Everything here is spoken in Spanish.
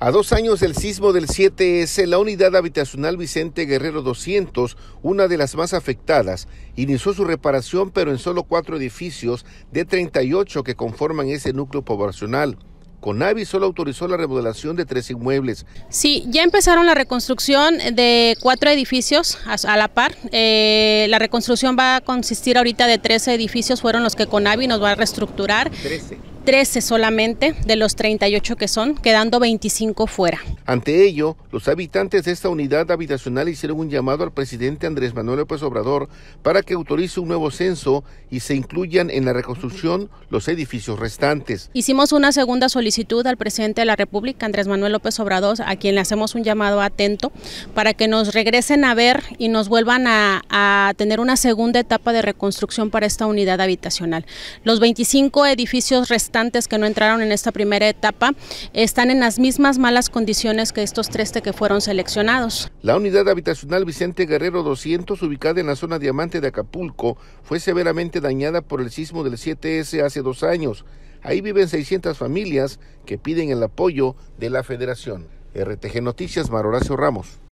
A dos años del sismo del 7S, la unidad habitacional Vicente Guerrero 200, una de las más afectadas, inició su reparación pero en solo cuatro edificios de 38 que conforman ese núcleo poblacional. Conavi solo autorizó la remodelación de tres inmuebles. Sí, ya empezaron la reconstrucción de cuatro edificios a, la par. Eh, la reconstrucción va a consistir ahorita de 13 edificios, fueron los que Conavi nos va a reestructurar. 13. 13 solamente de los 38 que son, quedando 25 fuera. Ante ello, los habitantes de esta unidad habitacional hicieron un llamado al presidente Andrés Manuel López Obrador para que autorice un nuevo censo y se incluyan en la reconstrucción los edificios restantes. Hicimos una segunda solicitud al presidente de la República, Andrés Manuel López Obrador, a quien le hacemos un llamado atento para que nos regresen a ver y nos vuelvan a, a tener una segunda etapa de reconstrucción para esta unidad habitacional. Los 25 edificios restantes que no entraron en esta primera etapa están en las mismas malas condiciones que estos tres que fueron seleccionados. La unidad habitacional Vicente Guerrero 200, ubicada en la zona Diamante de Acapulco, fue severamente dañada por el sismo del 7S hace dos años. Ahí viven 600 familias que piden el apoyo de la federación. RTG Noticias, Horacio Ramos.